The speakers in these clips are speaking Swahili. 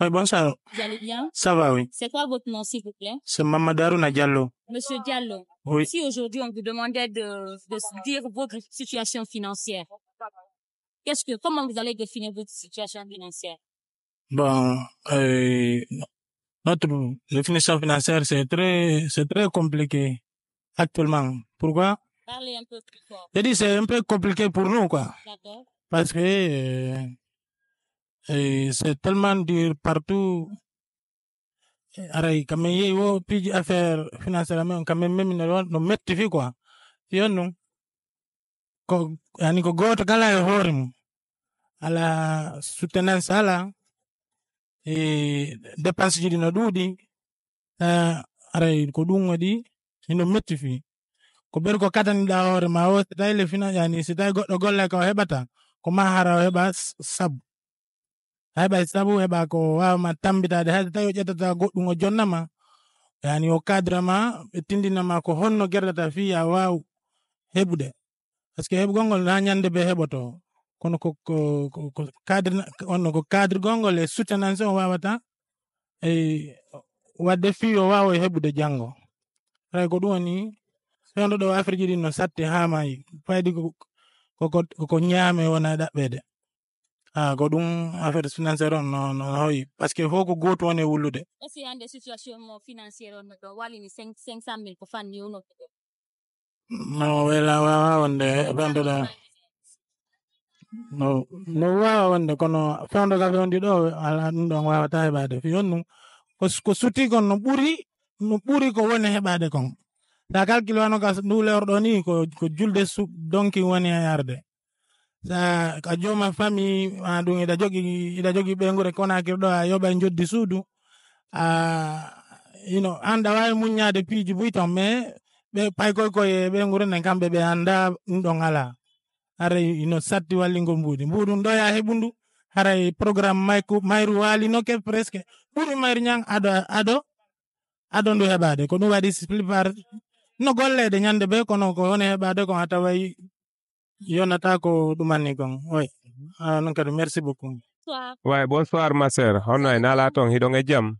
Oui, bonsoir. Vous allez bien? Ça va, oui. C'est quoi votre nom, s'il vous plaît? C'est Mamadaruna Diallo. Monsieur Diallo. Oui. Si aujourd'hui on vous demandait de, de dire votre situation financière, qu'est-ce que, comment vous allez définir votre situation financière? Bon, euh, notre définition financière, c'est très, c'est très compliqué actuellement. Pourquoi? Parlez un peu plus fort. Je dis, c'est un peu compliqué pour nous, quoi. Parce que, euh, Et eh, c'est tellement dur partout. Aray, comme il y a plus d'affaires financières, quand même, même, nous mettons quoi. Yo non. Yani eh, kogoto kala ya horimu. Ala sutenance ala. E depense jidi na dudi. Uh, eh, aray, kudungwa di. Ino metti fi. ko ɓeri ko katani hoore ma o si tawi le fina yani si tawi goɗɗo golle ka o heɓata ko ma hara o heɓa sabu hay sabu heɓa ko wawama tambitade hayso tawi o ƴettata goɗɗum o jonnama yani o cadre ma ɓe tindinama ko honno gerdata fi ya waw heɓude par ce que heɓugol ngol ha ñande be heɓoto kono ko ko cadre onno ko cadre gongol e soutenance on wawata e wadde fi o wawa e heɓude janggo ray ko ɗum woni fewndo ɗo afrique ɗin no satte ha mayi faydi koko ñaame wona ɗaɓɓede ko ah, ɗum affaire financiére on no no hoyi par ce que ko gooto woni e wullude hannde situation mo financiére on walini cinq cinq cent mille ko fanni unoɗe no wela wawa wonde fewdoɗa no no wawa wonde kono fewdoɗa fewndi ɗo ala ɗum ɗon wawata heɓade fi ɗum ko suti kon no ɓuri no ɓuri ko woni heɓade kon ta calcule wano ka nduleorɗo ni ko ko julde donki woni e yarde sa ka joma fami uh, ida jogi ida jogi ɓeygure konakiri ɗo a yoɓa e joddi suudu uh, you know, an ɗa wawi muñade piiji buy ton mais ɓe paykoykoye ɓeygure nden kamɓe ɓe anda ɗum ɗon ala haray you know, satti walligo mbuudi mbuɗum ɗo ya heɓu ndu haray programme mayku mayru walinoke presque ɓuri mayru ñan aɗo aɗo aɗo ndu heɓade ko ɗum waɗi plupart no golleɗe ñande be kono ko woni heɓade kon a taway Yo Yonata ko dumani gong. Oy. Non kadu merci beaucoup. Wai bonsoir ma sœur. Hono en nala tong hidon e jam.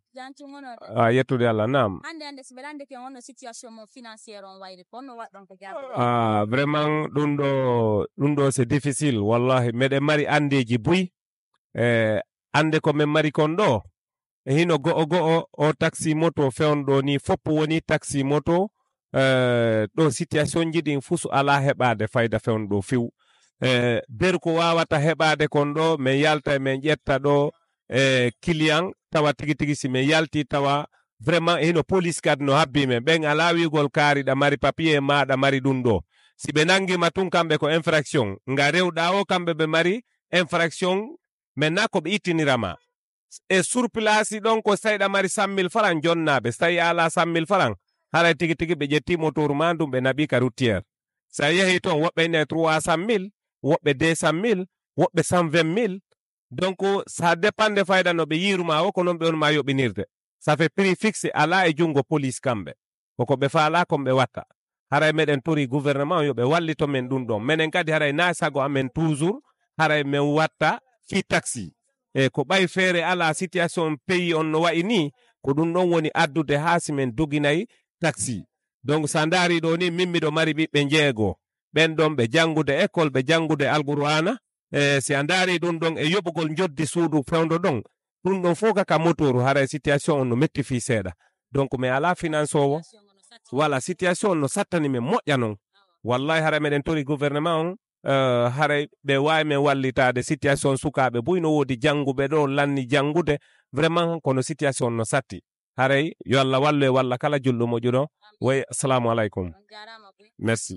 Ah yetude Allah nam. Hande hande so belande ke hono situation mo financière on wayri ponno waddon ko jabo. Ah vraiment dum do dum do c'est difficile wallahi mede mari andeji buy eh ande ko men mari kon do hino go go, o taxi moto fewnɗo ni foppo woni taxi moto Eh, ɗo situation ji ɗin fuu so alaa heɓaade fayda fewn ɗo fiw ber eh, ko wawata heɓaade kon ɗo min yalta e min ƴetta ɗo e client tawa tigi tigi si min yalti tawa vraiment hino police kadi no habbi men ɓen alaa wiigol kaariɗa mari papier maɗa mari ɗum ɗo si ɓe nangima tun kamɓe ko infraction nga rewɗa o kamɓe ɓe mari infraction maintenant ko ɓe ittinirama e surplace ɗon ko so tawi ɗa mari sammil faran jonnaɓe so tawi ala sammil faran haray tigi tigi ɓe ƴetti motor ma ndum ɓe naɓi ka routiyere so a yehi toon woɓɓe ene 300 mil woɓɓe 200 mil woɓɓe 120 mil donc sa dépende fayda no ɓe yiruma o ko noon ɓe on ma yoɓinirde sa fe prix fixe ala e jungo police kamɓe koko ɓe fala kom ɓe watta haray meɗen tori gouvernement yo ɓe wallito men ɗum ɗon menen kadi haray na sago amen toujours haray min watta fi taxi eyi ko ɓay feere ala situation pays on no wayi ni ko ɗum ɗon woni addude haa simen doginayi taxi donc so ndaari ɗo ni min miɗo mari ɓiɓɓe jeegoo ɓen ɗon ɓe janngude école ɓe janngude alqur'ana e si a ndaari ɗum ɗon e yoɓugol joddi suudu fewndo ɗon ɗum ɗon fof kaka motoru hara situation on no metti fi seeɗa donc mi ala finance owo voilà situation on no sattani min moƴƴa noon wallahi hara meɗen tori gouvernement on uh, haray ɓe wawi min wallitade situation sukaɓe boy no woodi jannguɓe ɗo lanni jangude vraiment kono situation no satti haray yo allah wallu e walla kala julɗo moƴuɗo way assalamu aleykum merci